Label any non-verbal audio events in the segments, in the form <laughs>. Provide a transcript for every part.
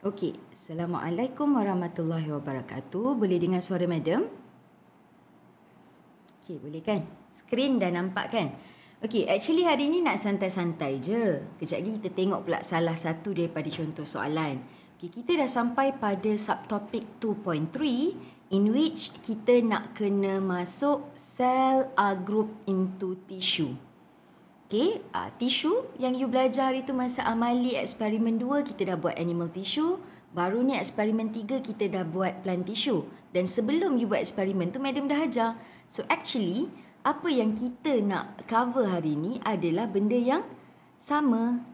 Okey, Assalamualaikum warahmatullahi wabarakatuh. Boleh dengar suara madam? Okey, boleh kan? Screen dah nampak kan? Okey, actually hari ni nak santai-santai je. Kejap lagi kita tengok pula salah satu daripada contoh soalan. Okey, kita dah sampai pada subtopik 2.3 in which kita nak kena masuk sel a group into tissue. Okay, uh, tisu yang you belajar itu masa amali eksperimen 2 kita dah buat animal tisu, Baru ni eksperimen 3 kita dah buat plant tisu Dan sebelum you buat eksperimen tu, madam dah ajar. So actually, apa yang kita nak cover hari ni adalah benda yang sama.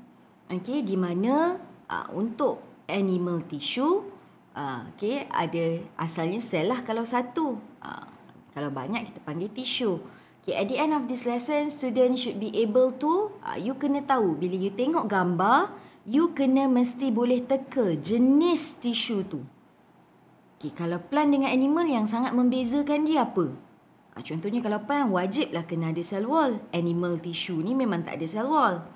Okay, di mana uh, untuk animal tisu, uh, okay, ada asalnya sel lah kalau satu. Uh, kalau banyak kita panggil tisu. Okay, at the end of this lesson, student should be able to, uh, you kena tahu, bila you tengok gambar, you kena mesti boleh teka jenis tisu tu. Okay, kalau plant dengan animal yang sangat membezakan dia apa? Uh, contohnya kalau plant, wajiblah kena ada cell wall. Animal tisu ni memang tak ada cell wall.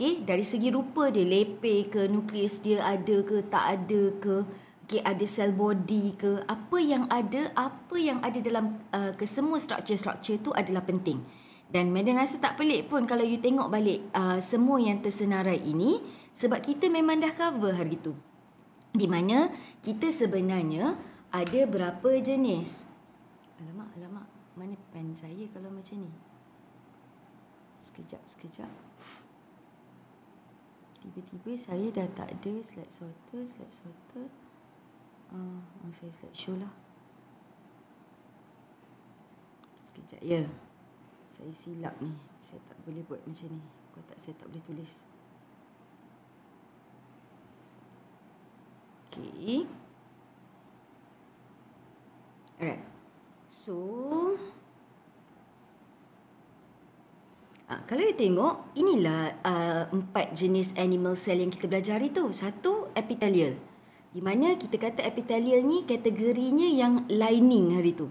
Okay, dari segi rupa dia, lepe ke, nukleus dia ada ke, tak ada ke, okay, ada cell body ke apa yang ada apa yang ada dalam uh, kesemua structure-structure tu adalah penting dan Madam rasa tak pelik pun kalau you tengok balik uh, semua yang tersenarai ini sebab kita memang dah cover hari itu di mana kita sebenarnya ada berapa jenis alamak alamak mana pen saya kalau macam ni sekejap sekejap tiba-tiba saya dah tak ada slide sorter slide sorter uh, saya slide show lah sekejap ya yeah. saya silap ni saya tak boleh buat macam ni kalau tak saya tak boleh tulis Okay. alright so ah, Kalau you tengok, inilah uh, empat jenis animal cell yang kita belajar itu. Satu, epithelial. Di mana kita kata epitelial ni kategorinya yang lining hari tu.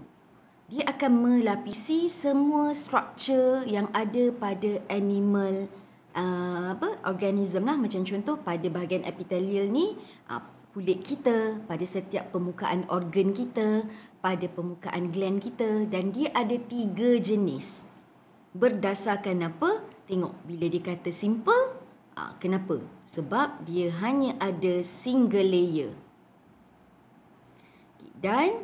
Dia akan melapisi semua struktur yang ada pada animal uh, apa organism lah macam contoh pada bahagian epitelial ni uh, kulit kita, pada setiap permukaan organ kita, pada permukaan gland kita dan dia ada tiga jenis. Berdasarkan apa? Tengok bila dia kata simple Ah, kenapa? Sebab dia hanya ada single layer. Dan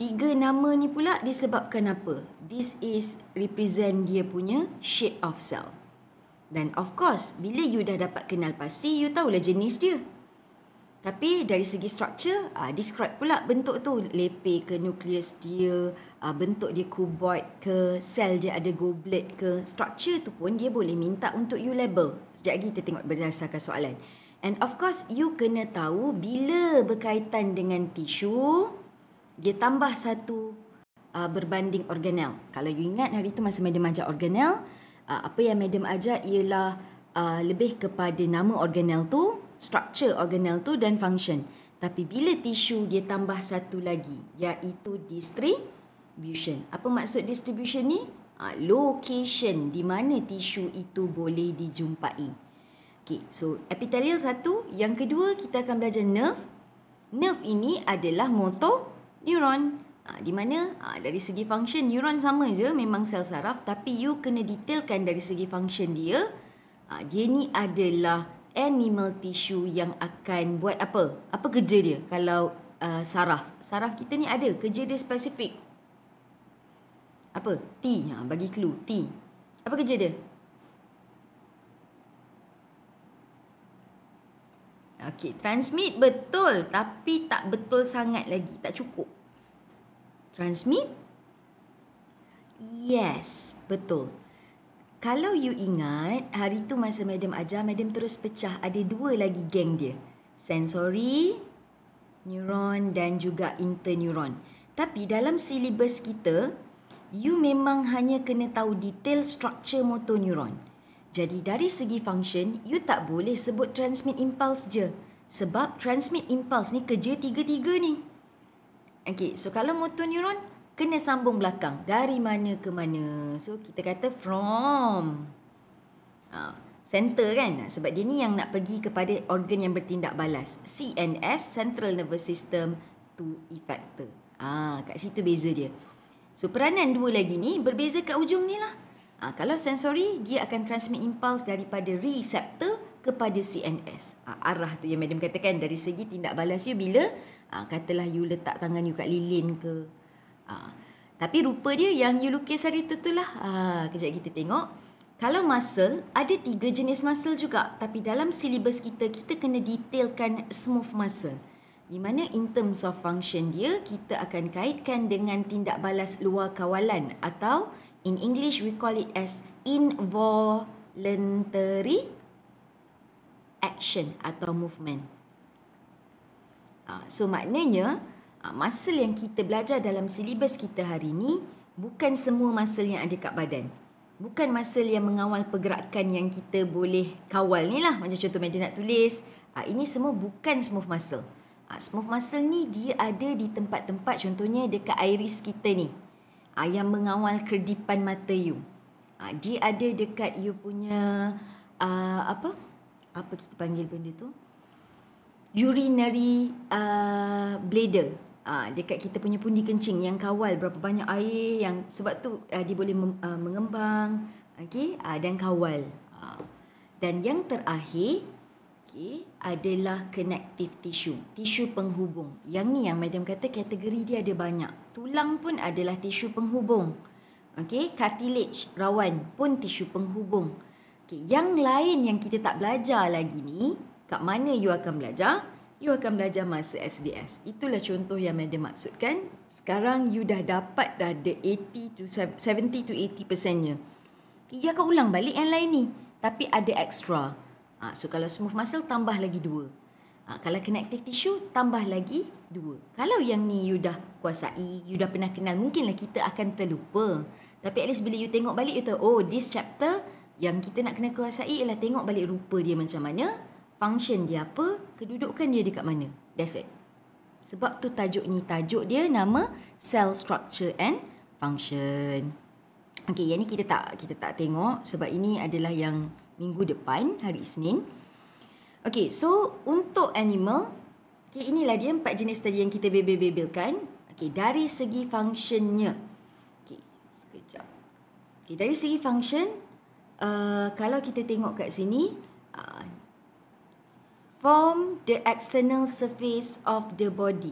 tiga nama ni pula disebabkan apa? This is represent dia punya shape of cell. Dan of course, bila you dah dapat kenal pasti, you tahulah jenis dia. Tapi dari segi struktur, uh, ah, describe pula bentuk tu lepek ke nucleus dia, uh, bentuk dia kuboid ke, sel dia ada goblet ke, struktur tu pun dia boleh minta untuk you label. Sekejap lagi kita tengok berdasarkan soalan. And of course, you kena tahu bila berkaitan dengan tisu, dia tambah satu uh, berbanding organel. Kalau you ingat hari tu masa madam ajar organel, uh, apa yang madam ajar ialah uh, lebih kepada nama organel tu, structure organelle tu dan function. Tapi bila tisu dia tambah satu lagi iaitu distribution. Apa maksud distribution ni? Ah, location di mana tisu itu boleh dijumpai. Okay, so epithelial satu. Yang kedua kita akan belajar nerve. Nerve ini adalah motor neuron. Ha, di mana ha, dari segi function neuron sama je memang sel saraf tapi you kena detailkan dari segi function dia. Ha, dia ni adalah animal tissue yang akan buat apa? Apa kerja dia kalau uh, saraf? Saraf kita ni ada. Kerja dia spesifik. Apa? T. Ha, bagi clue. T. Apa kerja dia? Okay. Transmit betul. Tapi tak betul sangat lagi. Tak cukup. Transmit. Yes. Betul. Kalau you ingat, hari tu masa Madam ajar, Madam terus pecah ada dua lagi geng dia. Sensory, neuron dan juga interneuron. Tapi dalam silibus kita, you memang hanya kena tahu detail struktur motor neuron. Jadi dari segi function, you tak boleh sebut transmit impulse je. Sebab transmit impulse ni kerja tiga-tiga ni. Okay, so kalau motor neuron, kena sambung belakang dari mana ke mana so kita kata from ha, center kan sebab dia ni yang nak pergi kepada organ yang bertindak balas CNS central nervous system to effector ah ha, kat situ beza dia so peranan dua lagi ni berbeza kat ujung ni lah ha, kalau sensory dia akan transmit impuls daripada reseptor kepada CNS ha, arah tu yang madam katakan dari segi tindak balas you bila ha, katalah you letak tangan you kat lilin ke Ah. Tapi rupa dia yang you lukis hari tu tu lah. Ha, kejap kita tengok. Kalau muscle, ada tiga jenis muscle juga. Tapi dalam silibus kita, kita kena detailkan smooth muscle. Di mana in terms of function dia, kita akan kaitkan dengan tindak balas luar kawalan. Atau in English we call it as involuntary action atau movement. Ah, so maknanya, Ah, muscle yang kita belajar dalam silibus kita hari ini bukan semua muscle yang ada kat badan. Bukan muscle yang mengawal pergerakan yang kita boleh kawal ni lah. Macam contoh Madi nak tulis. Ah, ini semua bukan smooth muscle. Ah, smooth muscle ni dia ada di tempat-tempat contohnya dekat iris kita ni. Yang mengawal kedipan mata you. Dia ada dekat you punya apa? Apa kita panggil benda tu? Urinary uh, bladder uh, dekat kita punya pundi kencing yang kawal berapa banyak air yang sebab tu uh, dia boleh mem, uh, ah, mengembang okey uh, dan kawal uh, dan yang terakhir okey adalah connective tissue tisu penghubung yang ni yang madam kata kategori dia ada banyak tulang pun adalah tisu penghubung okey cartilage rawan pun tisu penghubung okey yang lain yang kita tak belajar lagi ni kat mana you akan belajar you akan belajar masa SDS. Itulah contoh yang Madam maksudkan. Sekarang you dah dapat dah the 80 to 70 to 80 persennya. You akan ulang balik yang lain ni. Tapi ada extra. Ha, so kalau smooth muscle, tambah lagi dua. Ha, kalau connective tissue, tambah lagi dua. Kalau yang ni you dah kuasai, you dah pernah kenal, mungkinlah kita akan terlupa. Tapi at least bila you tengok balik, you tahu, oh this chapter yang kita nak kena kuasai ialah tengok balik rupa dia macam mana function dia apa, kedudukan dia dekat mana. That's it. Sebab tu tajuk ni, tajuk dia nama cell structure and function. Okay, yang ni kita tak kita tak tengok sebab ini adalah yang minggu depan, hari Isnin. Okay, so untuk animal, okay, inilah dia empat jenis tadi yang kita bebel-bebelkan. Okay, dari segi functionnya. Okay, sekejap. Okay, dari segi function, uh, kalau kita tengok kat sini, form the external surface of the body.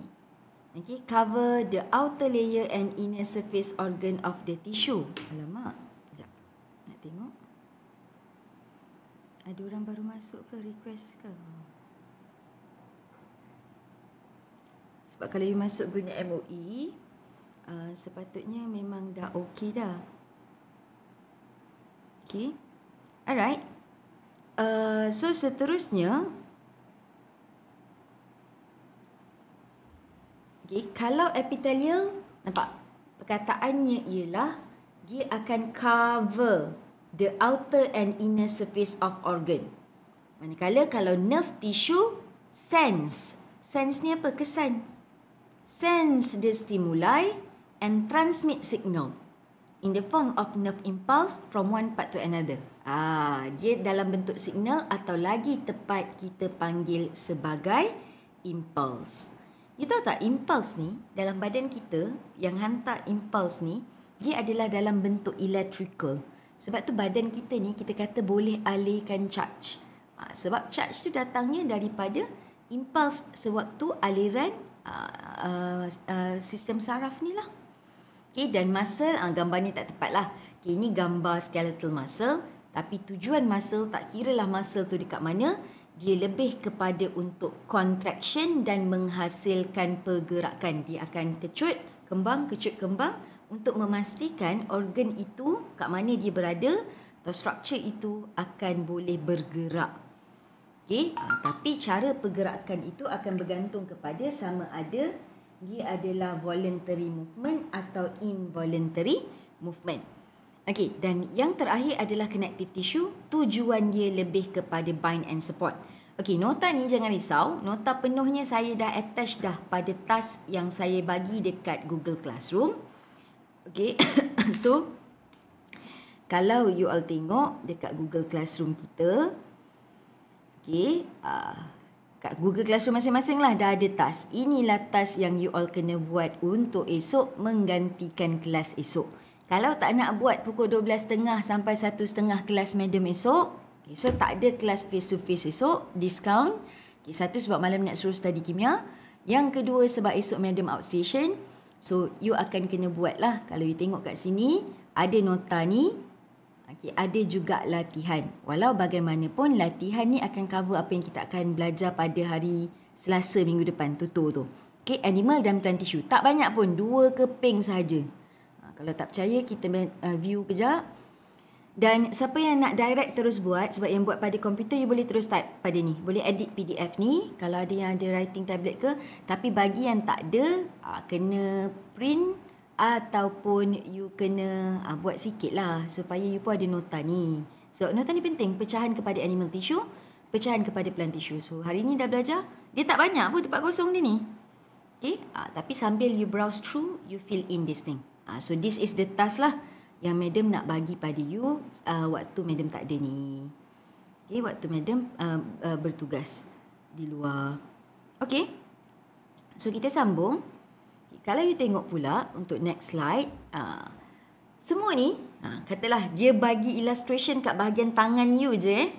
Okay, cover the outer layer and inner surface organ of the tissue. Alamak, sekejap. Nak tengok. Ada orang baru masuk ke request ke? Sebab kalau you masuk guna MOE, uh, sepatutnya memang dah okey dah. Okay. Alright. Uh, so, seterusnya, Okay, kalau epithelial, nampak? Perkataannya ialah dia akan cover the outer and inner surface of organ. Manakala kalau nerve tissue, sense. Sense ni apa? Kesan. Sense the stimuli and transmit signal in the form of nerve impulse from one part to another. Ah, Dia dalam bentuk signal atau lagi tepat kita panggil sebagai impulse. You tahu tak impuls ni dalam badan kita yang hantar impuls ni dia adalah dalam bentuk electrical. Sebab tu badan kita ni kita kata boleh alihkan charge. Ha, sebab charge tu datangnya daripada impuls sewaktu aliran uh, uh, uh, sistem saraf ni lah. Okay, dan muscle, ha, gambar ni tak tepat lah. Okay, ini gambar skeletal muscle. Tapi tujuan muscle, tak kiralah muscle tu dekat mana dia lebih kepada untuk contraction dan menghasilkan pergerakan. Dia akan kecut, kembang, kecut, kembang untuk memastikan organ itu kat mana dia berada atau struktur itu akan boleh bergerak. Okay? Ha, tapi cara pergerakan itu akan bergantung kepada sama ada dia adalah voluntary movement atau involuntary movement. Okey, dan yang terakhir adalah connective tissue. Tujuan dia lebih kepada bind and support. Okey, nota ni jangan risau. Nota penuhnya saya dah attach dah pada task yang saya bagi dekat Google Classroom. Okey, <coughs> so kalau you all tengok dekat Google Classroom kita, okey, uh, kat Google Classroom masing-masing lah dah ada task. Inilah task yang you all kena buat untuk esok menggantikan kelas esok. Kalau tak nak buat pukul 12.30 sampai 1.30 kelas madam esok, okay, so tak ada kelas face-to-face esok, discount. Okay, satu sebab malam nak suruh study kimia. Yang kedua sebab esok madam outstation. So, you akan kena buat lah. Kalau you tengok kat sini, ada nota ni. Okay, ada juga latihan. Walau bagaimanapun, latihan ni akan cover apa yang kita akan belajar pada hari Selasa minggu depan. Tutur tu. Okay, animal dan plant tissue. Tak banyak pun. Dua keping saja kalau tak percaya kita uh, view kejap dan siapa yang nak direct terus buat sebab yang buat pada komputer you boleh terus type pada ni boleh edit PDF ni kalau ada yang ada writing tablet ke tapi bagi yang tak ada uh, kena print ataupun you kena uh, buat sikit lah supaya you pun ada nota ni sebab so, nota ni penting pecahan kepada animal tissue pecahan kepada plant tissue so hari ni dah belajar dia tak banyak pun tempat kosong dia ni Okay. Uh, tapi sambil you browse through, you fill in this thing. Uh, so this is the task lah yang madam nak bagi pada you uh, waktu madam tak ada ni. Okay, waktu madam uh, uh, bertugas di luar. Okay, so kita sambung. Okay, kalau you tengok pula untuk next slide, uh, semua ni, uh, katalah dia bagi illustration kat bahagian tangan you je eh.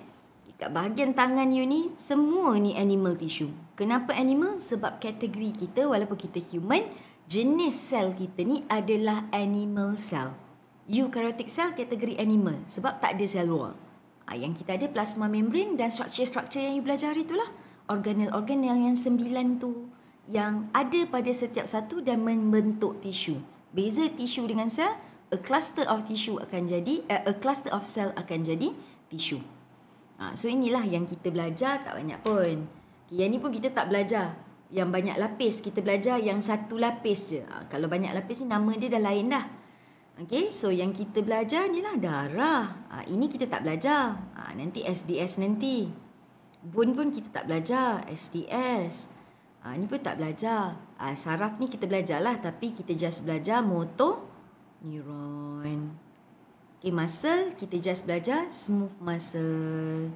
Kat bahagian tangan you ni, semua ni animal tissue. Kenapa animal? Sebab kategori kita, walaupun kita human, jenis sel kita ni adalah animal cell. Eukaryotic cell kategori animal sebab tak ada cell wall. Ha, yang kita ada plasma membrane dan struktur-struktur yang you belajar itulah. Organel-organel yang sembilan tu yang ada pada setiap satu dan membentuk tisu. Beza tisu dengan sel, a cluster of tisu akan jadi, uh, a cluster of cell akan jadi tisu. Ha, so inilah yang kita belajar tak banyak pun. Okay, yang ni pun kita tak belajar yang banyak lapis kita belajar yang satu lapis je ha, kalau banyak lapis ni nama dia dah lain dah okey so yang kita belajar ni lah darah ha, ini kita tak belajar ha, nanti SDS nanti bone pun kita tak belajar STS ha, ni pun tak belajar ha, saraf ni kita belajar lah tapi kita just belajar motor neuron okey muscle kita just belajar smooth muscle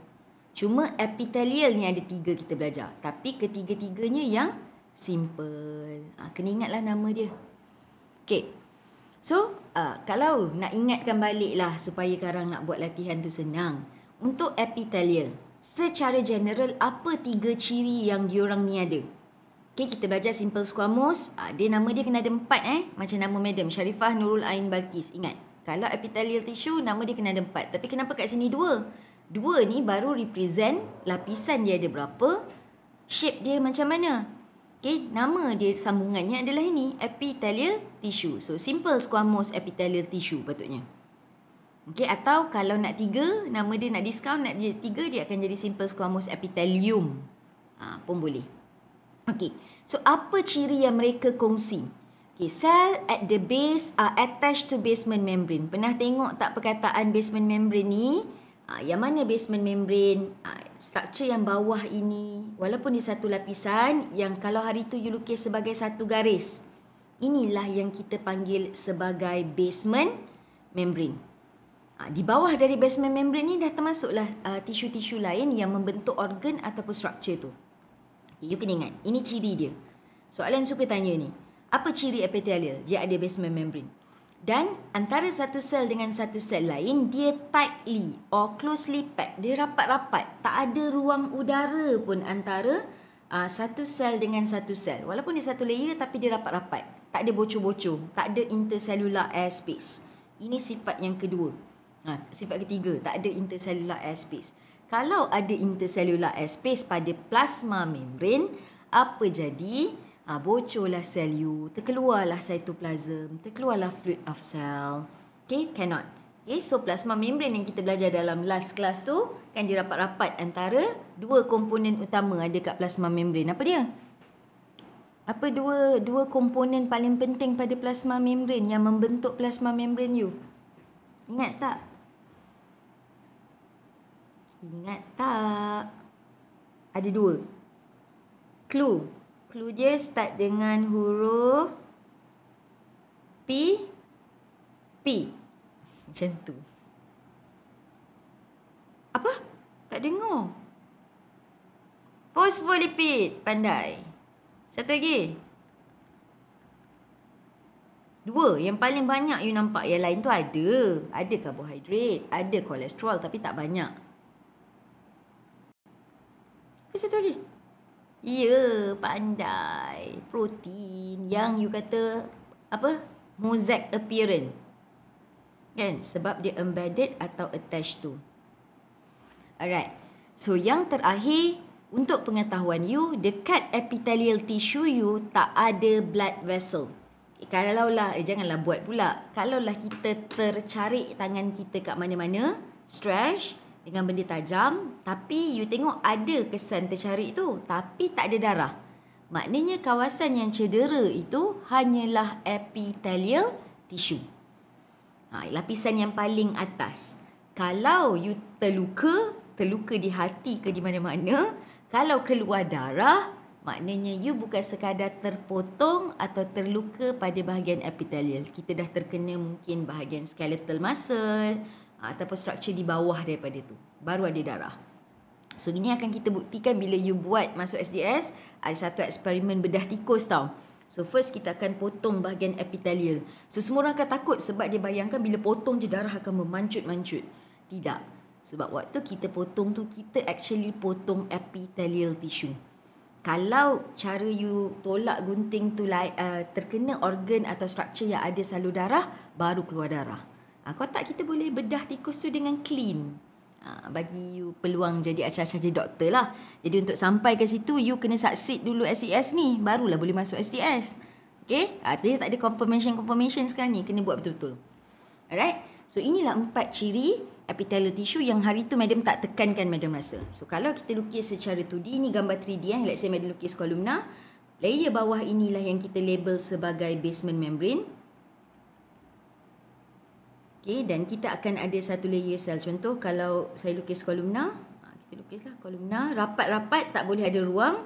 Cuma epithelial ni ada tiga kita belajar. Tapi ketiga-tiganya yang simple. Ha, kena ingatlah nama dia. Okay. So, uh, kalau nak ingatkan baliklah supaya sekarang nak buat latihan tu senang. Untuk epithelial, secara general apa tiga ciri yang diorang ni ada? Okay, kita belajar simple squamous. Uh, dia nama dia kena ada empat eh. Macam nama madam, Sharifah Nurul Ain Balkis. Ingat, kalau epithelial tissue, nama dia kena ada empat. Tapi kenapa kat sini Dua. Dua ni baru represent lapisan dia ada berapa, shape dia macam mana. Okay, nama dia sambungannya adalah ini, epithelial tissue. So, simple squamous epithelial tissue patutnya. Okay, atau kalau nak tiga, nama dia nak discount, nak jadi tiga, dia akan jadi simple squamous epithelium. Ha, pun boleh. Okay, so apa ciri yang mereka kongsi? Okay, cell at the base are attached to basement membrane. Pernah tengok tak perkataan basement membrane ni? Uh, yang mana basement membrane, uh, ah, struktur yang bawah ini, walaupun di satu lapisan, yang kalau hari tu you lukis sebagai satu garis, inilah yang kita panggil sebagai basement membrane. Uh, ah, di bawah dari basement membrane ni dah termasuklah tisu-tisu lain yang membentuk organ ataupun struktur tu. Okay, you kena ingat, ini ciri dia. Soalan suka tanya ni, apa ciri epithelial? Dia ada basement membrane dan antara satu sel dengan satu sel lain dia tightly or closely packed dia rapat-rapat tak ada ruang udara pun antara uh, satu sel dengan satu sel walaupun dia satu layer tapi dia rapat-rapat tak ada bocor-bocor tak ada intercellular airspace ini sifat yang kedua ha, sifat ketiga tak ada intercellular airspace kalau ada intercellular airspace pada plasma membrane apa jadi uh, bocorlah sel you, terkeluarlah cytoplasm, terkeluarlah fluid of cell. Okay, cannot. Okay, so plasma membrane yang kita belajar dalam last class tu kan dia rapat-rapat antara dua komponen utama ada kat plasma membrane. Apa dia? Apa dua dua komponen paling penting pada plasma membrane yang membentuk plasma membrane you? Ingat tak? Ingat tak? Ada dua. Clue. Clue dia start dengan huruf P P Macam tu Apa? Tak dengar Phospholipid Pandai Satu lagi Dua Yang paling banyak you nampak Yang lain tu ada Ada karbohidrat Ada kolesterol Tapi tak banyak Apa satu lagi? Ya, yeah, pandai. Protein yang you kata apa? Mosaic appearance. Kan? Sebab dia embedded atau attached tu. Alright. So, yang terakhir, untuk pengetahuan you, dekat epithelial tissue you tak ada blood vessel. Eh, lah eh, janganlah buat pula. Kalau lah kita tercari tangan kita kat mana-mana, stretch, dengan benda tajam tapi you tengok ada kesan tercari itu tapi tak ada darah. Maknanya kawasan yang cedera itu hanyalah epithelial tissue. Ha, lapisan yang paling atas. Kalau you terluka, terluka di hati ke di mana-mana, kalau keluar darah, maknanya you bukan sekadar terpotong atau terluka pada bahagian epithelial. Kita dah terkena mungkin bahagian skeletal muscle, ataupun struktur di bawah daripada tu baru ada darah so ini akan kita buktikan bila you buat masuk SDS ada satu eksperimen bedah tikus tau so first kita akan potong bahagian epithelial so semua orang akan takut sebab dia bayangkan bila potong je darah akan memancut-mancut tidak sebab waktu kita potong tu kita actually potong epithelial tissue kalau cara you tolak gunting tu uh, terkena organ atau struktur yang ada salur darah baru keluar darah Ha, ah, kalau tak kita boleh bedah tikus tu dengan clean. Ha, bagi you peluang jadi acah-acah jadi doktor lah. Jadi untuk sampai ke situ, you kena succeed dulu SES e ni. Barulah boleh masuk STS. Okay? Artinya ah, ha, tak ada confirmation-confirmation sekarang ni. Kena buat betul-betul. Alright? So inilah empat ciri epithelial tissue yang hari tu madam tak tekankan madam rasa. So kalau kita lukis secara 2D, ni gambar 3D eh. Let's say madam lukis kolumna. Layer bawah inilah yang kita label sebagai basement membrane. Okay, dan kita akan ada satu layer sel. Contoh kalau saya lukis kolumna, ha, kita lukislah kolumna rapat-rapat tak boleh ada ruang.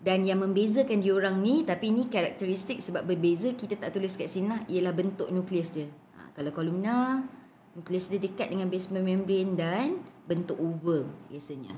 Dan yang membezakan diorang ni, tapi ni karakteristik sebab berbeza kita tak tulis kat sini lah, ialah bentuk nukleus dia. Ha, kalau kolumna, nukleus dia dekat dengan basement membrane dan bentuk oval biasanya.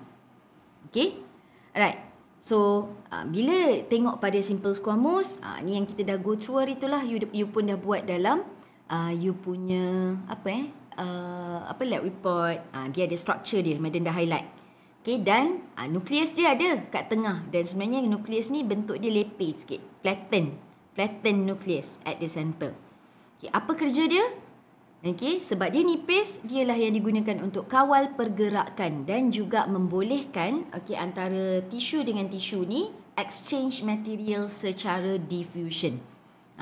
Okay? Alright. So, ha, bila tengok pada simple squamous, ha, ni yang kita dah go through hari tu lah, you, you pun dah buat dalam uh, you punya apa eh uh, apa lab report uh, dia ada structure dia Madam dah highlight Okay, dan uh, nukleus dia ada kat tengah dan sebenarnya nukleus ni bentuk dia lepih sikit flatten flatten nucleus at the center okay, apa kerja dia Okay, sebab dia nipis, dialah yang digunakan untuk kawal pergerakan dan juga membolehkan okay, antara tisu dengan tisu ni exchange material secara diffusion.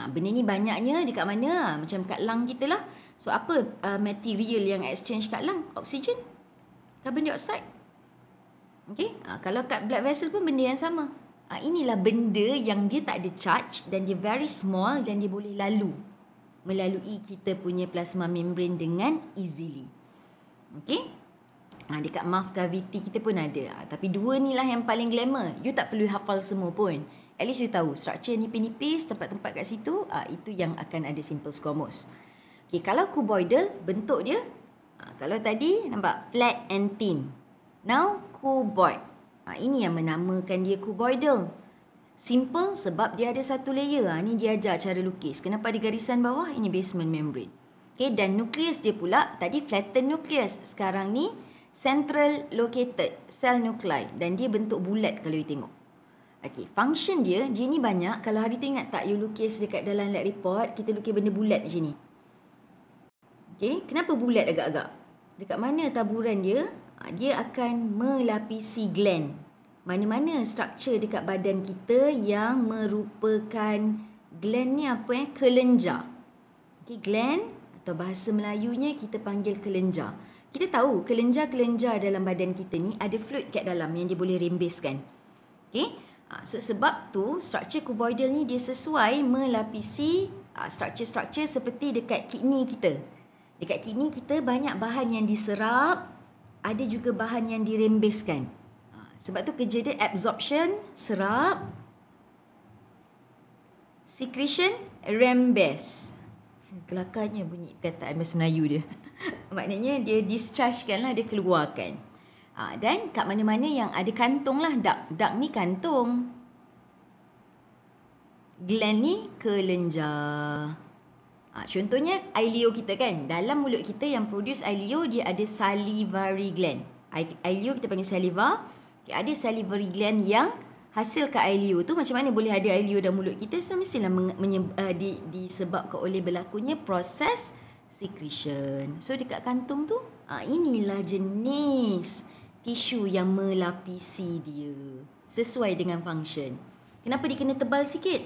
Ha, benda ni banyaknya dekat mana? Ah, macam kat lung kita lah. So, apa uh, material yang exchange kat lung? Oksigen? Carbon dioxide? Okay? Ha, kalau kat blood vessel pun benda yang sama. Ha, inilah benda yang dia tak ada charge dan dia very small dan dia boleh lalu. Melalui kita punya plasma membrane dengan easily. Okay? Ha, dekat mouth cavity kita pun ada. Ha, tapi dua ni lah yang paling glamour. You tak perlu hafal semua pun at least you tahu struktur nipis-nipis tempat-tempat kat situ uh, itu yang akan ada simple squamous okay, kalau cuboidal bentuk dia uh, kalau tadi nampak flat and thin now cuboid uh, ini yang menamakan dia cuboidal simple sebab dia ada satu layer uh, ni dia ajar cara lukis kenapa ada garisan bawah ini basement membrane okay, dan nukleus dia pula tadi flattened nukleus sekarang ni central located cell nuclei dan dia bentuk bulat kalau you tengok Okay, function dia, dia ni banyak. Kalau hari tu ingat tak you lukis dekat dalam lab report, kita lukis benda bulat macam ni. Okay, kenapa bulat agak-agak? Dekat mana taburan dia, ah, dia akan melapisi gland. Mana-mana struktur dekat badan kita yang merupakan gland ni apa eh? Kelenjar. Okay, gland atau bahasa Melayunya kita panggil kelenjar. Kita tahu kelenjar-kelenjar dalam badan kita ni ada fluid kat dalam yang dia boleh rembeskan. Okay. Ah, so, sebab tu struktur kuboidal ni dia sesuai melapisi ah, struktur-struktur seperti dekat kidney kita. Dekat kidney kita banyak bahan yang diserap, ada juga bahan yang dirembeskan. Ah, sebab tu kerja dia absorption, serap, secretion, rembes. Kelakarnya bunyi perkataan bahasa Melayu dia. <laughs> Maknanya dia discharge kan lah, dia keluarkan. Ha, dan kat mana-mana yang ada kantung lah. dak-dak ni kantung. Gland ni kelenjar. Ha, contohnya ileo kita kan. Dalam mulut kita yang produce ileo dia ada salivary gland. Ileo kita panggil saliva. Okay, ada salivary gland yang hasil ke ileo tu macam mana boleh ada ileo dalam mulut kita so mestilah menyebab, uh, di, disebabkan oleh berlakunya proses secretion. So dekat kantung tu uh, inilah jenis tisu yang melapisi dia sesuai dengan function. Kenapa dia kena tebal sikit?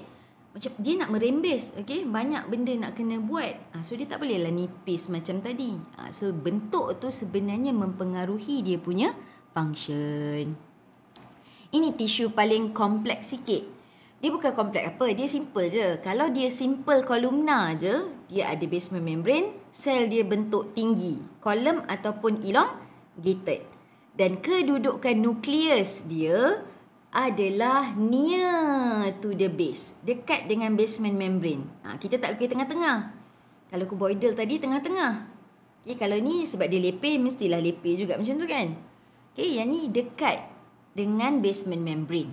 Macam dia nak merembes, okay? banyak benda nak kena buat. Ha, so dia tak bolehlah nipis macam tadi. Ha, so bentuk tu sebenarnya mempengaruhi dia punya function. Ini tisu paling kompleks sikit. Dia bukan kompleks apa, dia simple je. Kalau dia simple kolumna je, dia ada basement membrane, sel dia bentuk tinggi. Kolom ataupun elongated dan kedudukan nukleus dia adalah near to the base dekat dengan basement membrane ha, kita tak pergi tengah-tengah kalau cuboidal tadi tengah-tengah okay, kalau ni sebab dia lepeh mestilah lepeh juga macam tu kan okay, yang ni dekat dengan basement membrane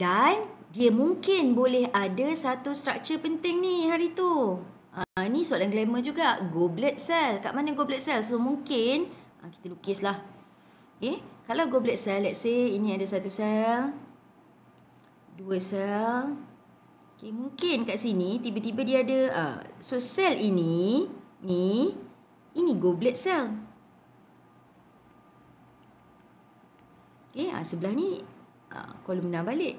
dan dia mungkin boleh ada satu struktur penting ni hari tu ha, ni soalan glamour juga goblet cell kat mana goblet cell so mungkin ha, kita lukislah Okay. Eh, kalau goblet sel, let's say ini ada satu sel. Dua sel. Okay, mungkin kat sini tiba-tiba dia ada. Uh, so, sel ini, ni, ini goblet sel. Okay, uh, ah, sebelah ni uh, ah, kolumna balik.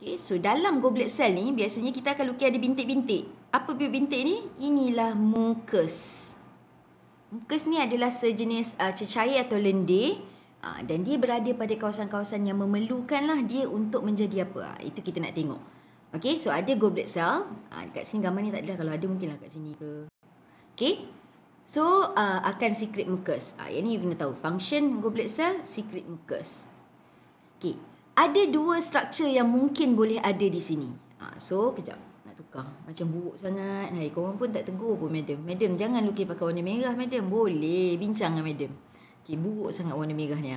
Okay, so dalam goblet sel ni biasanya kita akan lukis ada bintik-bintik. Apa bintik ni? Inilah mukus. Mucus. Mukus ni adalah sejenis uh, cecair atau lendir uh, dan dia berada pada kawasan-kawasan yang memerlukanlah dia untuk menjadi apa. Uh, itu kita nak tengok. Okey, so ada goblet cell. Uh, ah, dekat sini gambar ni tak ada kalau ada mungkinlah kat sini ke. Okey. So uh, akan secret mucus. Ah uh, yang ni you kena tahu function goblet cell secret mucus. Okey. Ada dua struktur yang mungkin boleh ada di sini. uh, so kejap tukar Macam buruk sangat Hai, Korang pun tak tegur pun madam Madam jangan lukis pakai warna merah madam Boleh bincang dengan madam okay, Buruk sangat warna merah ni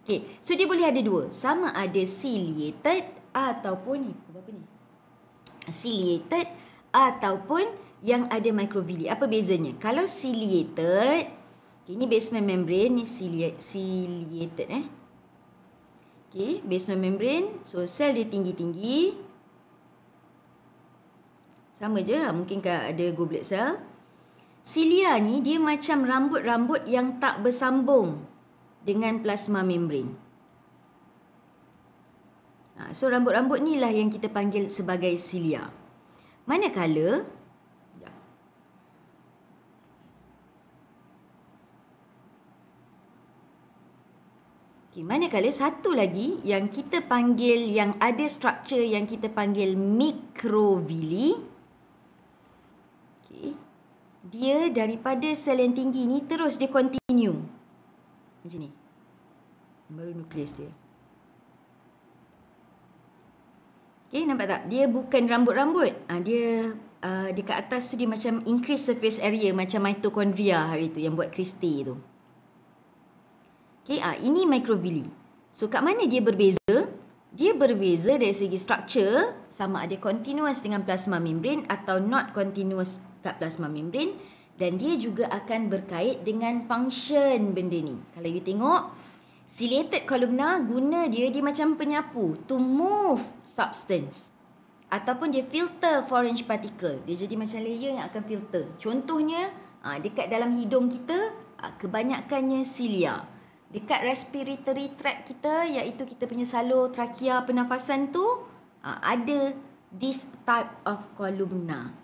okay, So dia boleh ada dua Sama ada ciliated Ataupun ni apa ni Ciliated Ataupun yang ada microvilli Apa bezanya Kalau ciliated okay, Ini basement membrane Ni ciliated eh Okay, basement membrane. So, sel dia tinggi-tinggi. Sama je lah. Mungkin ada goblet sel. Silia ni dia macam rambut-rambut yang tak bersambung dengan plasma membrane. Ha, ah, so rambut-rambut ni lah yang kita panggil sebagai silia. Manakala, ya. Okay, manakala satu lagi yang kita panggil yang ada struktur yang kita panggil mikrovili dia daripada sel yang tinggi ni terus dia continue. Macam ni. Baru nukleus dia. Okay, nampak tak? Dia bukan rambut-rambut. Ha, dia uh, dekat atas tu dia macam increase surface area macam mitochondria hari tu yang buat kristi tu. Okay, uh, ah, ini microvilli. So, kat mana dia berbeza? Dia berbeza dari segi structure sama ada continuous dengan plasma membrane atau not continuous kat plasma membrane dan dia juga akan berkait dengan function benda ni. Kalau you tengok, ciliated columna guna dia dia macam penyapu to move substance ataupun dia filter foreign particle. Dia jadi macam layer yang akan filter. Contohnya, ah, dekat dalam hidung kita, ah, kebanyakannya cilia. Dekat respiratory tract kita, iaitu kita punya salur trakea pernafasan tu, ah, ada this type of columna.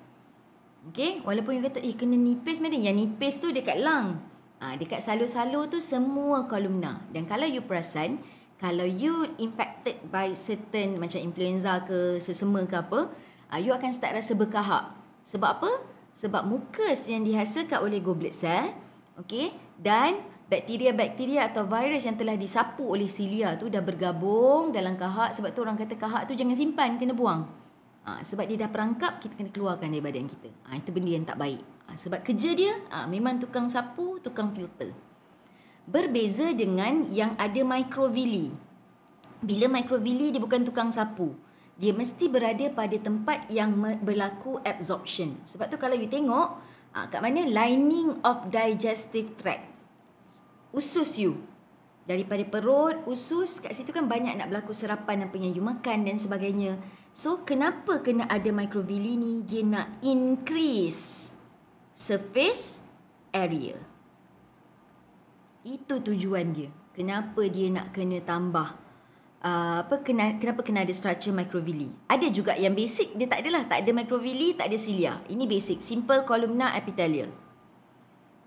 Okay, walaupun you kata, eh kena nipis madam. Yang nipis tu dekat lang. Ha, dekat salur-salur tu semua kolumna. Dan kalau you perasan, kalau you infected by certain macam influenza ke, sesema ke apa, uh, you akan start rasa berkahak. Sebab apa? Sebab mucus yang dihasilkan oleh goblet cell, okay, dan bakteria-bakteria atau virus yang telah disapu oleh cilia tu dah bergabung dalam kahak. Sebab tu orang kata kahak tu jangan simpan, kena buang ha, sebab dia dah perangkap kita kena keluarkan dari badan kita ha, itu benda yang tak baik ha, sebab kerja dia ha, memang tukang sapu tukang filter berbeza dengan yang ada microvilli bila microvilli dia bukan tukang sapu dia mesti berada pada tempat yang berlaku absorption sebab tu kalau you tengok ha, kat mana lining of digestive tract usus you daripada perut usus kat situ kan banyak nak berlaku serapan apa yang you makan dan sebagainya So kenapa kena ada microvilli ni? Dia nak increase surface area. Itu tujuan dia. Kenapa dia nak kena tambah uh, apa kena, kenapa kena ada structure microvilli? Ada juga yang basic dia tak adalah, tak ada microvilli, tak ada silia. Ini basic, simple columna epithelial.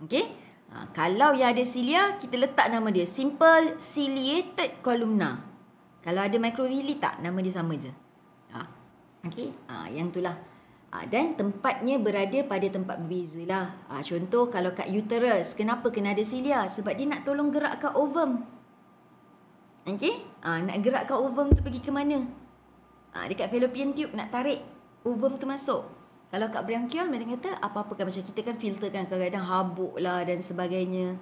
Okey? Ha, kalau yang ada silia kita letak nama dia simple ciliated columna. Kalau ada microvilli tak, nama dia sama je. Okey, ah yang itulah. Ah dan tempatnya berada pada tempat berbezalah. Ah contoh kalau kat uterus, kenapa kena ada cilia? Sebab dia nak tolong gerak gerakkan ovum. Okey? Ah nak gerakkan ovum tu pergi ke mana? Ah dekat fallopian tube nak tarik ovum tu masuk. Kalau kat branchial mereka kata apa-apa kan macam kita kan filterkan kadang-kadang habuk lah dan sebagainya.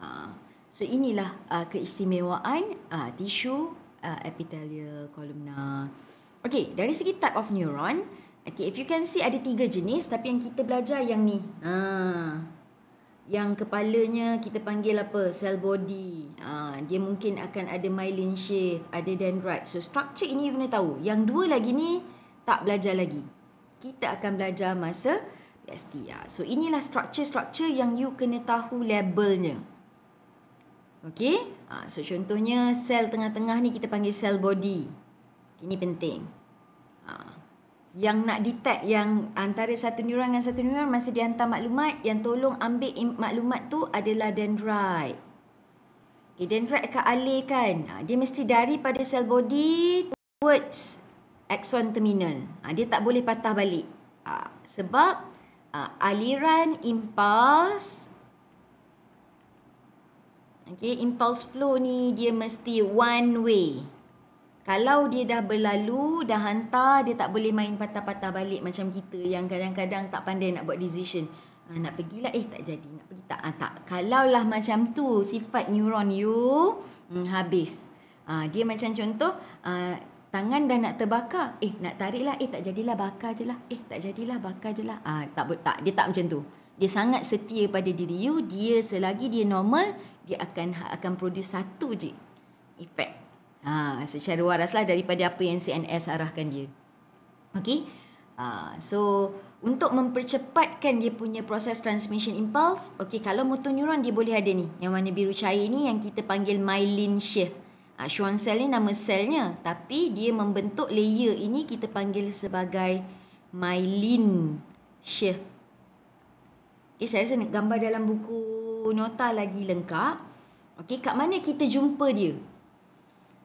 Ah so inilah ah, keistimewaan ah tisu ah, epithelial columna. Okay, dari segi type of neuron, okay, if you can see ada tiga jenis tapi yang kita belajar yang ni. Ha. Yang kepalanya kita panggil apa? Cell body. Ha. dia mungkin akan ada myelin sheath, ada dendrite. So structure ini you kena tahu. Yang dua lagi ni tak belajar lagi. Kita akan belajar masa PST. Ha. Ya. So inilah structure-structure yang you kena tahu labelnya. Okay, ha, so contohnya sel tengah-tengah ni kita panggil sel body. Ini penting. Ha. Yang nak detect yang antara satu neuron dengan satu neuron masa dia hantar maklumat, yang tolong ambil maklumat tu adalah dendrite. Okay, dendrite akan kan. Ha. Dia mesti dari pada sel body towards axon terminal. Ha. Dia tak boleh patah balik. Ha. Sebab ha. aliran impuls, Okay, impulse flow ni dia mesti one way. Kalau dia dah berlalu, dah hantar, dia tak boleh main patah-patah balik macam kita yang kadang-kadang tak pandai nak buat decision. Ha, nak lah, eh tak jadi. Nak pergi tak, ha, tak. Kalaulah macam tu sifat neuron you, hmm, habis. Ha, dia macam contoh, ha, tangan dah nak terbakar. Eh, nak tarik lah. Eh, tak jadilah, bakar je lah. Eh, tak jadilah, bakar je lah. Ha, tak, tak, dia tak macam tu. Dia sangat setia pada diri you. Dia selagi dia normal, dia akan akan produce satu je efek. Ha, secara waraslah daripada apa yang CNS arahkan dia. Okay, Ha, so untuk mempercepatkan dia punya proses transmission impulse, Okay, kalau motor neuron dia boleh ada ni. Yang warna biru cair ni yang kita panggil myelin sheath. Ha, Schwann cell ni nama selnya tapi dia membentuk layer ini kita panggil sebagai myelin sheath. Okay, saya rasa gambar dalam buku nota lagi lengkap. Okay, kat mana kita jumpa dia?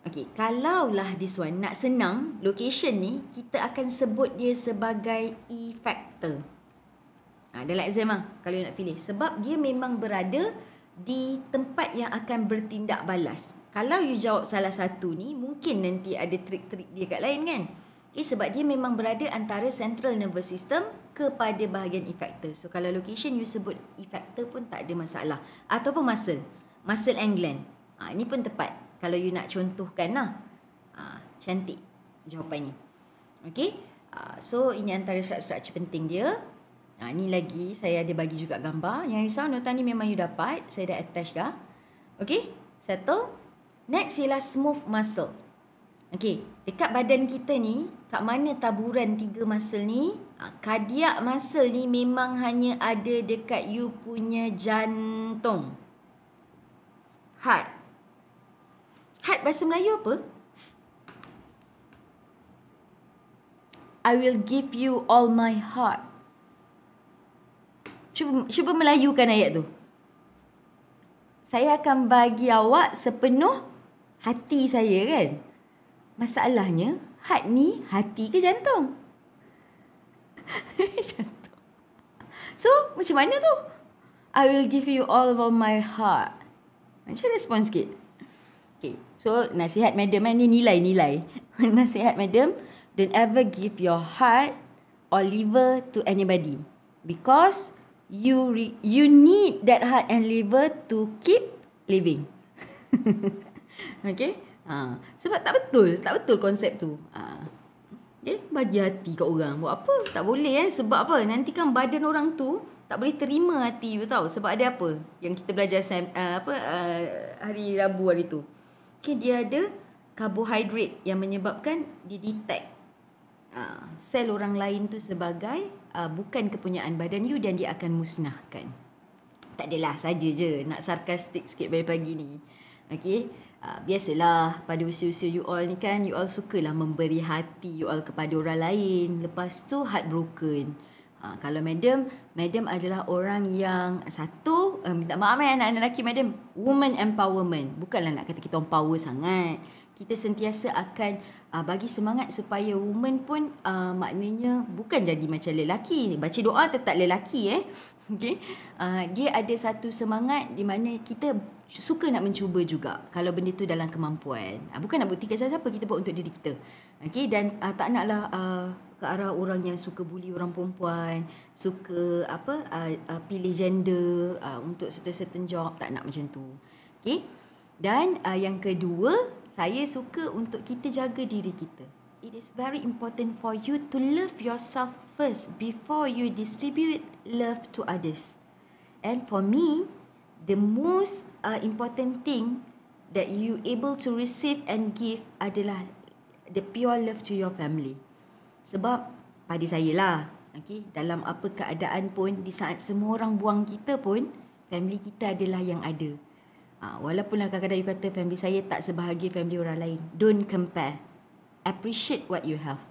Okey, kalaulah this one nak senang, location ni kita akan sebut dia sebagai E factor. Ha, dalam exam lah kalau nak pilih. Sebab dia memang berada di tempat yang akan bertindak balas. Kalau you jawab salah satu ni, mungkin nanti ada trik-trik dia kat lain kan? Okay, eh, sebab dia memang berada antara central nervous system kepada bahagian e-factor. So kalau location you sebut e-factor pun tak ada masalah. Ataupun muscle. Muscle and gland. Ha, ni pun tepat kalau you nak contohkan lah. Uh, cantik jawapan ni. Okay. Uh, ah, so ini antara surat-surat penting dia. Uh, ni lagi saya ada bagi juga gambar. Yang risau nota ni memang you dapat. Saya dah attach dah. Okay. Settle. Next ialah smooth muscle. Okay. Dekat badan kita ni, kat mana taburan tiga muscle ni, uh, muscle ni memang hanya ada dekat you punya jantung. Heart. Had bahasa Melayu apa? I will give you all my heart. Cuba, cuba melayukan ayat tu. Saya akan bagi awak sepenuh hati saya kan? Masalahnya, heart ni hati ke jantung? <laughs> jantung. So, macam mana tu? I will give you all of my heart. Macam respon sikit. Okay. So nasihat madam eh, ni nilai-nilai. <laughs> nasihat madam, don't ever give your heart or liver to anybody. Because you re- you need that heart and liver to keep living. <laughs> okay? Ha. Sebab tak betul, tak betul konsep tu. Ha. Eh, bagi hati kat orang. Buat apa? Tak boleh eh. Sebab apa? Nanti kan badan orang tu tak boleh terima hati you tau. Sebab ada apa? Yang kita belajar uh, apa uh, hari Rabu hari tu okay, dia ada karbohidrat yang menyebabkan dia detect uh, sel orang lain tu sebagai uh, bukan kepunyaan badan you dan dia akan musnahkan. Tak adalah saja je nak sarkastik sikit pagi-pagi ni. Okay. Uh, ah, biasalah pada usia-usia you all ni kan You all sukalah memberi hati you all kepada orang lain Lepas tu heartbroken uh, Kalau madam Madam adalah orang yang Satu uh, uh, minta maaf eh anak-anak lelaki madam woman empowerment bukanlah nak kata kita empower sangat kita sentiasa akan uh, bagi semangat supaya woman pun uh, maknanya bukan jadi macam lelaki baca doa tetap lelaki eh <laughs> okey uh, dia ada satu semangat di mana kita suka nak mencuba juga kalau benda tu dalam kemampuan uh, bukan nak buktikan siapa kita buat untuk diri kita okey dan uh, tak naklah uh, ke arah orang yang suka bully orang perempuan, suka apa uh, uh, pilih gender uh, untuk certain job, tak nak macam tu. Okay? Dan uh, yang kedua, saya suka untuk kita jaga diri kita. It is very important for you to love yourself first before you distribute love to others. And for me, the most uh, important thing that you able to receive and give adalah the pure love to your family. Sebab pada saya lah, okay, dalam apa keadaan pun, di saat semua orang buang kita pun, family kita adalah yang ada. Ha, walaupun lah kadang-kadang you kata family saya tak sebahagia family orang lain. Don't compare. Appreciate what you have.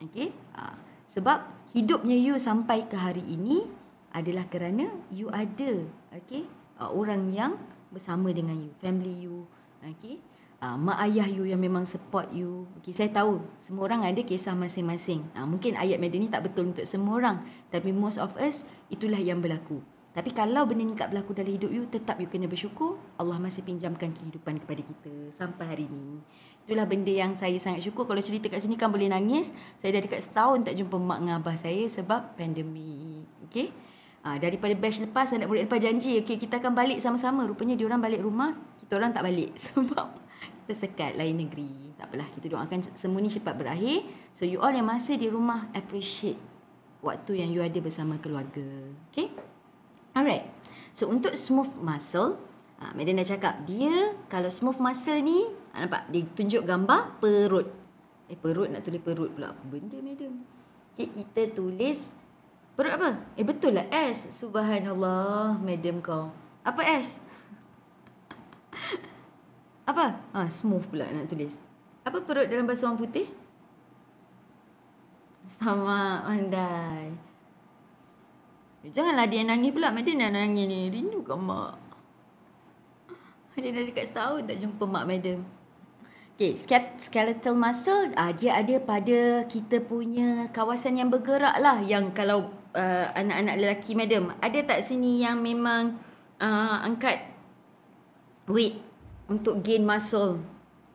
Okay? Ha, sebab hidupnya you sampai ke hari ini adalah kerana you ada okay, ha, orang yang bersama dengan you. Family you. Okay? uh, mak ayah you yang memang support you. Okay, saya tahu semua orang ada kisah masing-masing. Uh, mungkin ayat medan ni tak betul untuk semua orang. Tapi most of us, itulah yang berlaku. Tapi kalau benda ni tak berlaku dalam hidup you, tetap you kena bersyukur Allah masih pinjamkan kehidupan kepada kita sampai hari ni. Itulah benda yang saya sangat syukur. Kalau cerita kat sini kan boleh nangis. Saya dah dekat setahun tak jumpa mak dengan abah saya sebab pandemik. Okay? Ha, ah, daripada batch lepas, anak murid lepas janji. Okay, kita akan balik sama-sama. Rupanya diorang balik rumah, kita orang tak balik. <laughs> Sebab tersekat lain negeri. Tak apalah, kita doakan semua ni cepat berakhir. So you all yang masih di rumah, appreciate waktu yang you ada bersama keluarga. Okay? Alright. So untuk smooth muscle, uh, ah, Madam dah cakap, dia kalau smooth muscle ni, uh, nampak? Dia tunjuk gambar perut. Eh, perut nak tulis perut pula. Apa benda, Madam? Okay, kita tulis perut apa? Eh, betul lah. S. Subhanallah, Madam kau. Apa S? <laughs> Apa? Ha, smooth pula nak tulis. Apa perut dalam bahasa orang putih? Sama andai. Eh, janganlah dia nangis pula. Macam dia nangis ni. Rindu kat mak. Dia dah dekat setahun tak jumpa mak madam. Okay, skeletal muscle uh, dia ada pada kita punya kawasan yang bergerak lah yang kalau uh, anak-anak lelaki madam ada tak sini yang memang uh, angkat weight untuk gain muscle.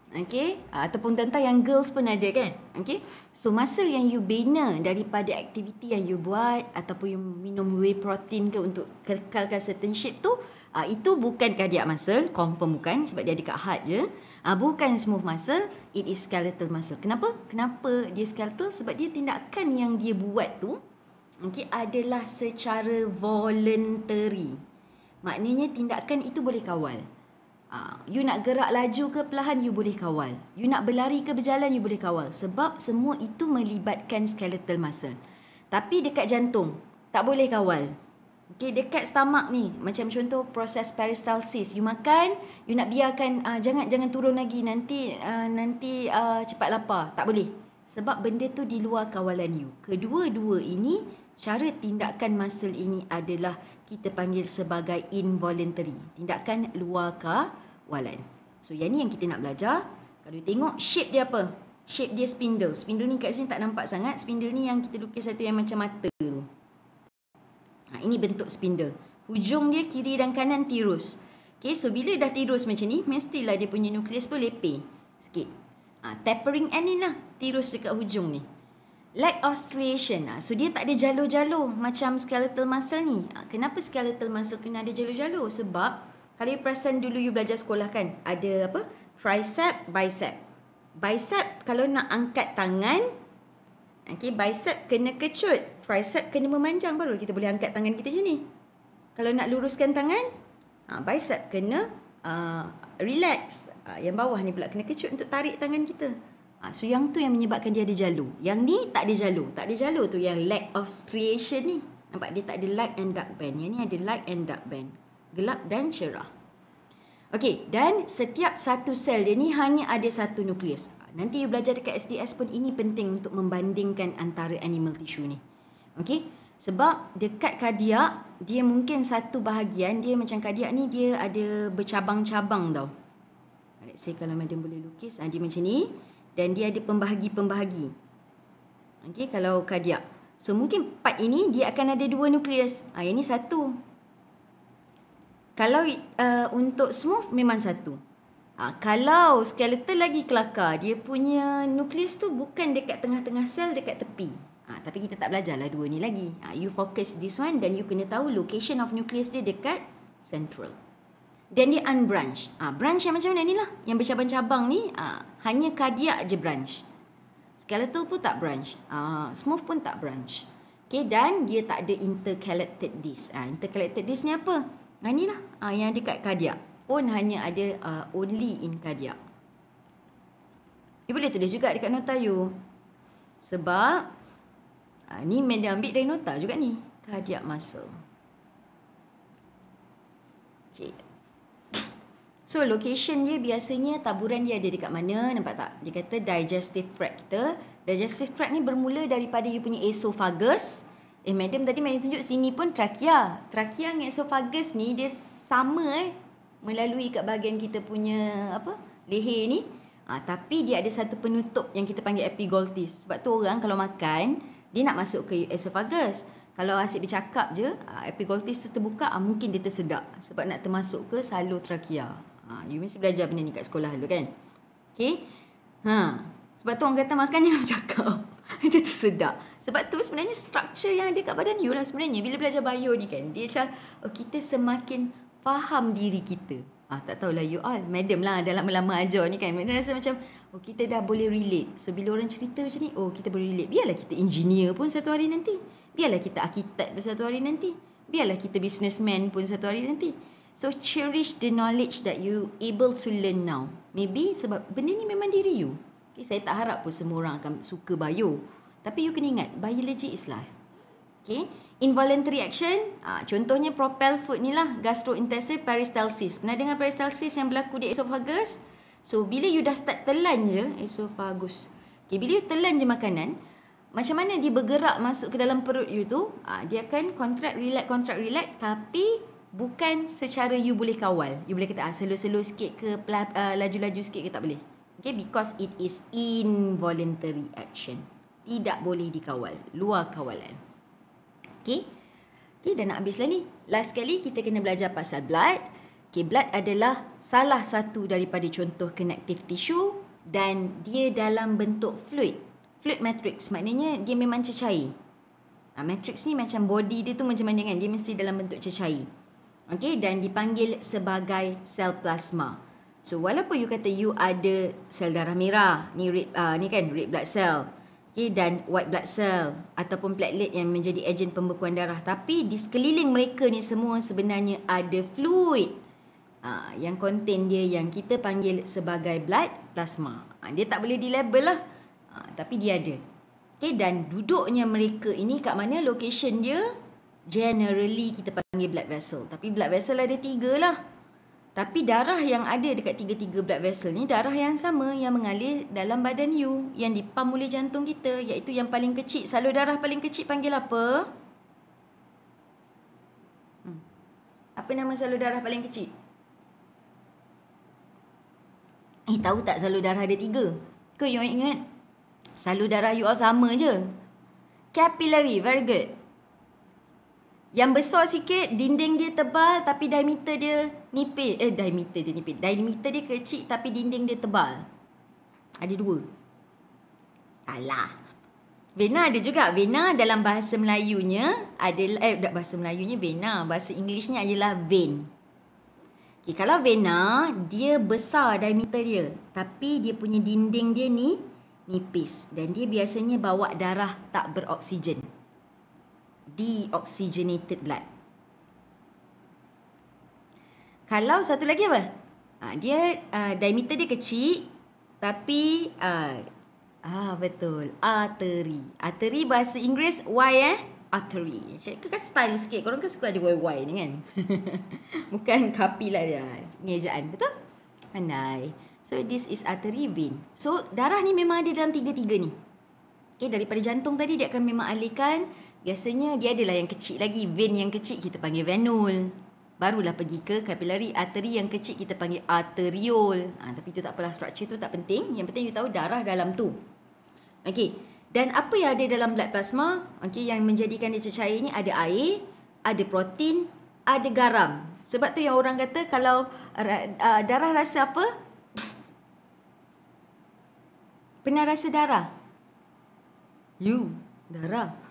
Okay. Uh, ataupun tentang yang girls pun ada kan. Okay. So muscle yang you bina daripada aktiviti yang you buat ataupun you minum whey protein ke untuk kekalkan certain shape tu. Uh, itu bukan cardiac muscle. Confirm bukan sebab dia ada kat heart je. Uh, bukan smooth muscle. It is skeletal muscle. Kenapa? Kenapa dia skeletal? Sebab dia tindakan yang dia buat tu. Okay, adalah secara voluntary. Maknanya tindakan itu boleh kawal. Ha, you nak gerak laju ke perlahan, you boleh kawal. You nak berlari ke berjalan, you boleh kawal. Sebab semua itu melibatkan skeletal muscle. Tapi dekat jantung, tak boleh kawal. Okay, dekat stomach ni, macam contoh proses peristalsis. You makan, you nak biarkan, uh, jangan jangan turun lagi, nanti uh, nanti uh, cepat lapar. Tak boleh. Sebab benda tu di luar kawalan you. Kedua-dua ini, cara tindakan muscle ini adalah kita panggil sebagai involuntary. Tindakan luar kawalan. So yang ni yang kita nak belajar. Kalau tengok shape dia apa? Shape dia spindle. Spindle ni kat sini tak nampak sangat. Spindle ni yang kita lukis satu yang macam mata tu. Ha, ini bentuk spindle. Hujung dia kiri dan kanan tirus. Okay, so bila dah tirus macam ni, mestilah dia punya nukleus pun leper sikit. Ha, tapering end ni lah. Tirus dekat hujung ni. Lack of striation. Ah, so, dia tak ada jalur-jalur macam skeletal muscle ni. Ah, kenapa skeletal muscle kena ada jalur-jalur? Sebab kalau you perasan dulu you belajar sekolah kan, ada apa? Tricep, bicep. Bicep kalau nak angkat tangan, okay, bicep kena kecut. Tricep kena memanjang baru kita boleh angkat tangan kita macam ni. Kalau nak luruskan tangan, ah, bicep kena uh, relax. yang bawah ni pula kena kecut untuk tarik tangan kita. Ha, so yang tu yang menyebabkan dia ada jalu. Yang ni tak ada jalu. Tak ada jalu tu yang lack of striation ni. Nampak dia tak ada light and dark band. Yang ni ada light and dark band. Gelap dan cerah. Okey, dan setiap satu sel dia ni hanya ada satu nukleus. Nanti you belajar dekat SDS pun ini penting untuk membandingkan antara animal tissue ni. Okey, sebab dekat kardiak, dia mungkin satu bahagian, dia macam kardiak ni dia ada bercabang-cabang tau. Let's say kalau madam boleh lukis, ah, dia macam ni dan dia ada pembahagi-pembahagi. Okey, kalau kardiak. So, mungkin part ini dia akan ada dua nukleus. Ha, yang ini satu. Kalau uh, untuk smooth, memang satu. Ha, kalau skeletal lagi kelakar, dia punya nukleus tu bukan dekat tengah-tengah sel, dekat tepi. Ha, tapi kita tak belajarlah dua ni lagi. Ha, you focus this one dan you kena tahu location of nukleus dia dekat central. Dan dia unbranch. ha, ah, branch yang macam mana ni lah. Yang bercabang-cabang ni ha, hanya kardiak je branch. Skeletal pun tak branch. ha, ah, smooth pun tak branch. Okay, dan dia tak ada intercalated disc. ha, intercalated disc ni apa? Ha, ni lah ha, yang ada kat kardiak. Pun hanya ada uh, only in kardiak. You eh, boleh tulis juga dekat nota you. Sebab ha, ni media ambil dari nota juga ni. Cardiac muscle. Okay. So location dia biasanya taburan dia ada dekat mana nampak tak? Dia kata digestive tract kita. Digestive tract ni bermula daripada you punya esophagus. Eh madam tadi madam tunjuk sini pun trachea. Trachea dengan esophagus ni dia sama eh melalui kat bahagian kita punya apa? leher ni. Ha, tapi dia ada satu penutup yang kita panggil epiglottis. Sebab tu orang kalau makan dia nak masuk ke esophagus. Kalau asyik bercakap je, ha, epiglottis tu terbuka, ha, mungkin dia tersedak sebab nak termasuk ke salur trachea. Ha, you mesti belajar benda ni kat sekolah dulu kan. Okay. Ha. Sebab tu orang kata makan yang <laughs> cakap. Itu tu sedap. Sebab tu sebenarnya structure yang ada kat badan you lah sebenarnya. Bila belajar bio ni kan. Dia macam oh, kita semakin faham diri kita. Ah, tak tahulah you all. Madam lah dalam melama ajar ni kan. Madam rasa macam oh, kita dah boleh relate. So bila orang cerita macam ni. Oh kita boleh relate. Biarlah kita engineer pun satu hari nanti. Biarlah kita architect pun satu hari nanti. Biarlah kita businessman pun satu hari nanti. So cherish the knowledge that you able to learn now. Maybe sebab benda ni memang diri you. Okay, saya tak harap pun semua orang akan suka bio. Tapi you kena ingat, biology is life. Okay. Involuntary action, ah, contohnya propel food ni lah, gastrointestinal peristalsis. Pernah dengar peristalsis yang berlaku di esophagus? So, bila you dah start telan je, esophagus. Okay, bila you telan je makanan, macam mana dia bergerak masuk ke dalam perut you tu, ah, dia akan contract, relax, contract, relax. Tapi bukan secara you boleh kawal. You boleh kata ah, slow-slow sikit ke uh, laju-laju sikit ke tak boleh. Okay, because it is involuntary action. Tidak boleh dikawal. Luar kawalan. Okay. Okay, dah nak habis ni. Last kali kita kena belajar pasal blood. Okay, blood adalah salah satu daripada contoh connective tissue dan dia dalam bentuk fluid. Fluid matrix, maknanya dia memang cecair. Ha, ah, matrix ni macam body dia tu macam mana kan? Dia mesti dalam bentuk cecair okay, dan dipanggil sebagai sel plasma. So walaupun you kata you ada sel darah merah, ni red uh, ni kan red blood cell. Okay, dan white blood cell ataupun platelet yang menjadi agen pembekuan darah tapi di sekeliling mereka ni semua sebenarnya ada fluid uh, yang konten dia yang kita panggil sebagai blood plasma. Uh, dia tak boleh dilabel lah uh, tapi dia ada. Okay, dan duduknya mereka ini kat mana location dia generally kita panggil panggil blood vessel. Tapi blood vessel ada tiga lah. Tapi darah yang ada dekat tiga-tiga blood vessel ni darah yang sama yang mengalir dalam badan you yang dipam oleh jantung kita iaitu yang paling kecil. Salur darah paling kecil panggil apa? Hmm. Apa nama salur darah paling kecil? Eh tahu tak salur darah ada tiga? Ke you ingat? Salur darah you all sama je. Capillary, very good. Yang besar sikit dinding dia tebal tapi diameter dia nipis. Eh diameter dia nipis. Diameter dia kecil tapi dinding dia tebal. Ada dua. Salah. Vena ada juga. Vena dalam bahasa Melayunya adalah eh tak bahasa Melayunya vena. Bahasa Inggerisnya adalah vein. Okay, kalau vena dia besar diameter dia tapi dia punya dinding dia ni nipis dan dia biasanya bawa darah tak beroksigen deoxygenated blood. Kalau satu lagi apa? Ha, dia uh, diameter dia kecil tapi uh, ah betul arteri. Arteri bahasa Inggeris Y eh artery. Cik kan style sikit. Korang kan suka ada Y Y ni kan? <laughs> Bukan kapilah dia. Ngejaan betul? Pandai. So this is artery vein. So darah ni memang ada dalam tiga-tiga ni. Okay, daripada jantung tadi dia akan memang alirkan. Biasanya dia adalah yang kecil lagi. Vein yang kecil kita panggil venul. Barulah pergi ke capillary arteri yang kecil kita panggil arteriol. Ha, tapi itu tak apalah. struktur itu tak penting. Yang penting you tahu darah dalam tu. Okay, Dan apa yang ada dalam blood plasma? Okey. Yang menjadikan dia cecair ini ada air, ada protein, ada garam. Sebab tu yang orang kata kalau uh, darah rasa apa? <coughs> Pernah rasa darah? You. Darah.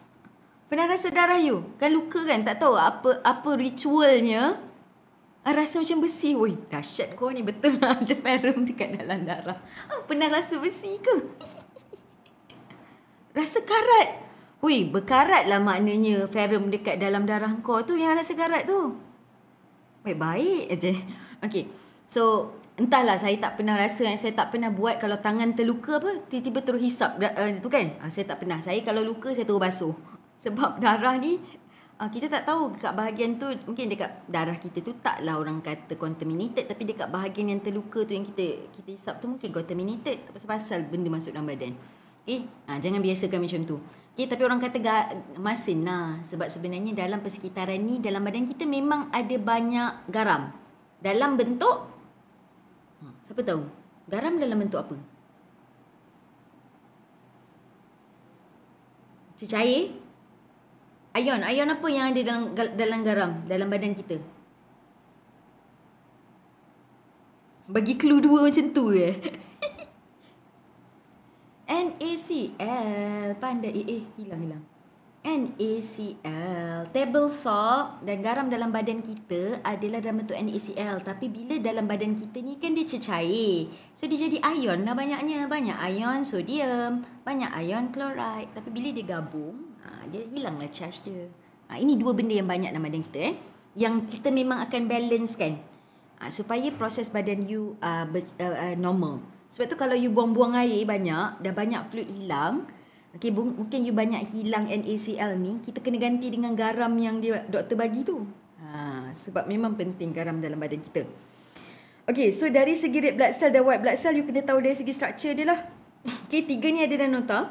Pernah rasa darah you? Kan luka kan? Tak tahu apa apa ritualnya. I ah, rasa macam besi. Woi, dahsyat kau ni. Betul lah. Ada <laughs> ferum dekat dalam darah. Ah, pernah rasa besi ke? <laughs> rasa karat. Woi, berkarat lah maknanya ferum dekat dalam darah kau tu yang rasa karat tu. Baik-baik aje. <laughs> Okay. So, entahlah saya tak pernah rasa yang eh, saya tak pernah buat kalau tangan terluka apa. Tiba-tiba terus hisap. Uh, eh, itu kan? Uh, saya tak pernah. Saya kalau luka, saya terus basuh sebab <laughs> darah ni uh, kita tak tahu dekat bahagian tu mungkin dekat darah kita tu taklah orang kata contaminated tapi dekat bahagian yang terluka tu yang kita kita hisap tu mungkin contaminated pasal pasal benda masuk dalam badan. Okay, uh, eh, ah, jangan biasakan macam tu. Okay, eh, tapi orang kata ga, masin lah sebab sebenarnya dalam persekitaran ni dalam badan kita memang ada banyak garam. Dalam bentuk ah, Siapa tahu? Garam dalam bentuk apa? Cair? Ayon, ayon apa yang ada dalam dalam garam dalam badan kita? Bagi clue dua macam tu ke? <laughs> NaCl, panda eh eh hilang hilang. NaCl, table salt dan garam dalam badan kita adalah dalam bentuk NaCl. Tapi bila dalam badan kita ni kan dia cecair. So dia jadi ion lah banyaknya. Banyak ion sodium, banyak ion chloride. Tapi bila dia gabung, ha, dia hilanglah charge dia. Ha, ini dua benda yang banyak dalam badan kita eh. Yang kita memang akan balance kan. Ha, supaya proses badan you uh, ber, uh, uh, normal. Sebab tu kalau you buang-buang air banyak, dah banyak fluid hilang. Okay, bu- mungkin you banyak hilang NaCl ni, kita kena ganti dengan garam yang dia doktor bagi tu. Ha, sebab memang penting garam dalam badan kita. Okay, so dari segi red blood cell dan white blood cell, you kena tahu dari segi structure dia lah. <laughs> Okay, tiga ni ada dalam nota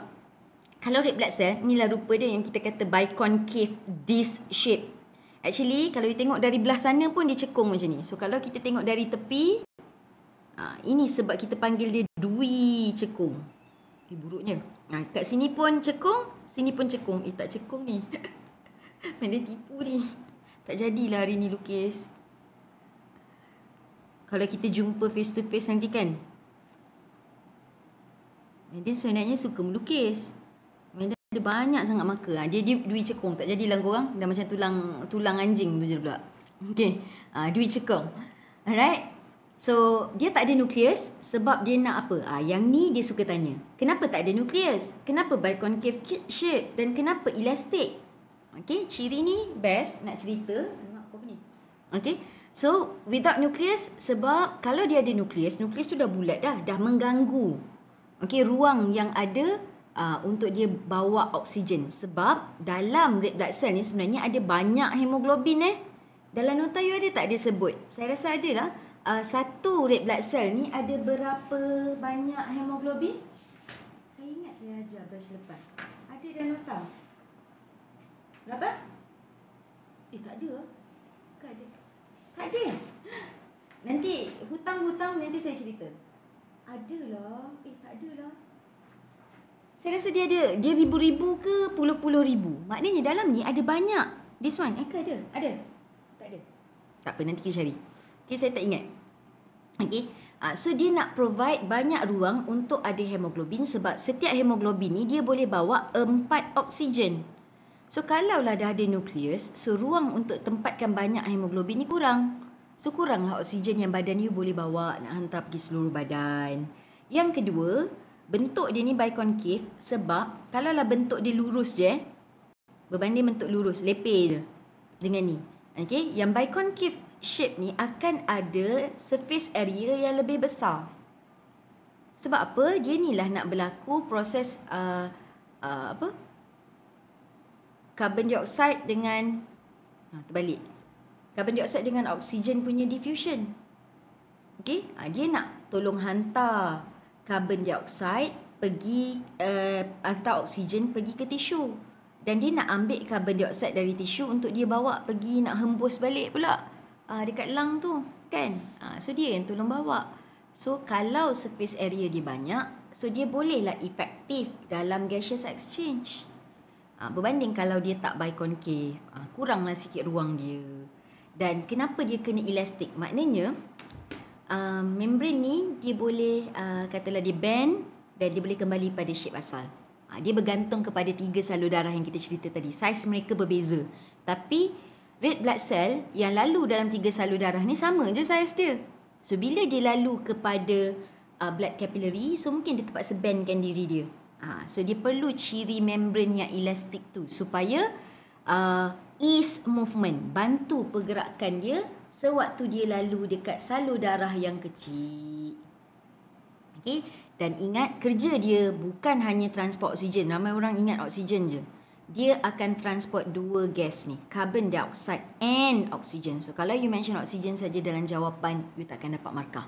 kalau red blood cell, inilah rupa dia yang kita kata concave disc shape. Actually, kalau you tengok dari belah sana pun dia cekung macam ni. So, kalau kita tengok dari tepi, ah, ini sebab kita panggil dia dui cekung. Eh, buruknya. Nah, kat sini pun cekung, sini pun cekung. Eh, tak cekung ni. Man, <laughs> tipu ni. Tak jadilah hari ni lukis. Kalau kita jumpa face to face nanti kan. Nadine sebenarnya suka Melukis dia banyak sangat maka. Ah, ha, dia dia duit cekung tak jadilah korang dah macam tulang tulang anjing tu je pula. Okey. Ha, duit cekung. Alright. So dia tak ada nukleus sebab dia nak apa? Ah ha, yang ni dia suka tanya. Kenapa tak ada nukleus? Kenapa concave shape dan kenapa elastic? Okey, ciri ni best nak cerita. Okay, So without nukleus sebab kalau dia ada nukleus, nukleus tu dah bulat dah, dah mengganggu. Okey, ruang yang ada Ah, untuk dia bawa oksigen sebab dalam red blood cell ni sebenarnya ada banyak hemoglobin eh dalam nota you ada tak dia sebut saya rasa ada lah uh, satu red blood cell ni ada berapa banyak hemoglobin saya ingat saya ajar brush lepas ada dalam nota berapa eh tak ada tak ada tak ada nanti hutang-hutang nanti saya cerita adalah eh tak adalah saya rasa dia ada dia ribu-ribu ke puluh-puluh ribu. Maknanya dalam ni ada banyak. This one eh ke ada? Ada. Tak ada. Tak apa nanti kita cari. Okey saya tak ingat. Okay, Uh, so dia nak provide banyak ruang untuk ada hemoglobin sebab setiap hemoglobin ni dia boleh bawa empat oksigen. So kalau lah dah ada nukleus, so ruang untuk tempatkan banyak hemoglobin ni kurang. So kuranglah oksigen yang badan you boleh bawa nak hantar pergi seluruh badan. Yang kedua, bentuk dia ni biconcave sebab kalau lah bentuk dia lurus je eh, berbanding bentuk lurus lepeh je dengan ni okay? yang biconcave shape ni akan ada surface area yang lebih besar sebab apa dia ni lah nak berlaku proses uh, uh, apa carbon dioxide dengan ha, terbalik carbon dioxide dengan oksigen punya diffusion okay? ha, dia nak tolong hantar Karbon dioksida pergi uh, hantar oksigen pergi ke tisu dan dia nak ambil karbon dioksida dari tisu untuk dia bawa pergi nak hembus balik pula uh, dekat lung tu kan uh, so dia yang tolong bawa so kalau surface area dia banyak so dia bolehlah efektif dalam gaseous exchange uh, berbanding kalau dia tak biconcave uh, kuranglah sikit ruang dia dan kenapa dia kena elastik maknanya Ah, membrane ni dia boleh uh, katalah dia bend dan dia boleh kembali pada shape asal. Uh, dia bergantung kepada tiga salur darah yang kita cerita tadi. Saiz mereka berbeza. Tapi red blood cell yang lalu dalam tiga salur darah ni sama je saiz dia. So bila dia lalu kepada uh, blood capillary, so mungkin dia terpaksa bendkan diri dia. Uh, so dia perlu ciri membrane yang elastik tu supaya uh, ease movement, bantu pergerakan dia sewaktu dia lalu dekat salur darah yang kecil. okay? dan ingat kerja dia bukan hanya transport oksigen. Ramai orang ingat oksigen je. Dia akan transport dua gas ni, carbon dioxide and oksigen. So kalau you mention oksigen saja dalam jawapan, you takkan dapat markah.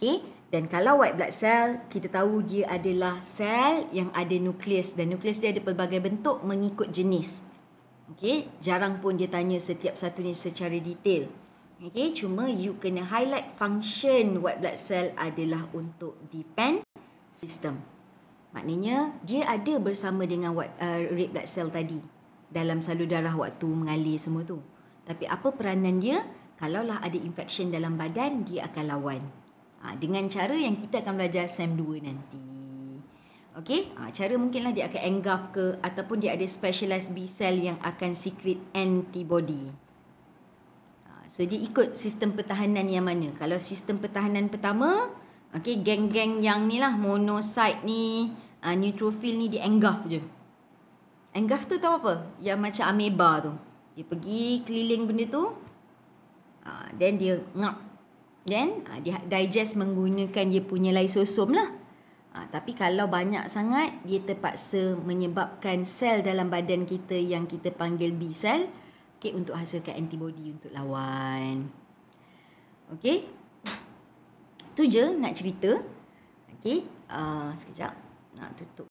Okay? dan kalau white blood cell, kita tahu dia adalah sel yang ada nukleus dan nukleus dia ada pelbagai bentuk mengikut jenis. Okay, jarang pun dia tanya setiap satu ni secara detail. Okay, cuma you kena highlight function white blood cell adalah untuk defend system. Maknanya, dia ada bersama dengan white, uh, red blood cell tadi dalam salur darah waktu mengalir semua tu. Tapi apa peranan dia? Kalaulah ada infection dalam badan, dia akan lawan. Ha, dengan cara yang kita akan belajar SAM2 nanti. Okay, ha, ah, cara mungkinlah dia akan engulf ke ataupun dia ada specialized B cell yang akan secret antibody. Ha, so dia ikut sistem pertahanan yang mana. Kalau sistem pertahanan pertama, okay, geng-geng yang ni lah monocyte ni, uh, neutrophil ni dia engulf je. Engulf tu tahu apa? Yang macam ameba tu. Dia pergi keliling benda tu. Uh, then dia ngap. Then uh, dia digest menggunakan dia punya lysosome lah. Ha, tapi kalau banyak sangat, dia terpaksa menyebabkan sel dalam badan kita yang kita panggil B cell okay, untuk hasilkan antibody untuk lawan. Okey. Tu je nak cerita. Okey. Uh, ah, sekejap. Nak tutup.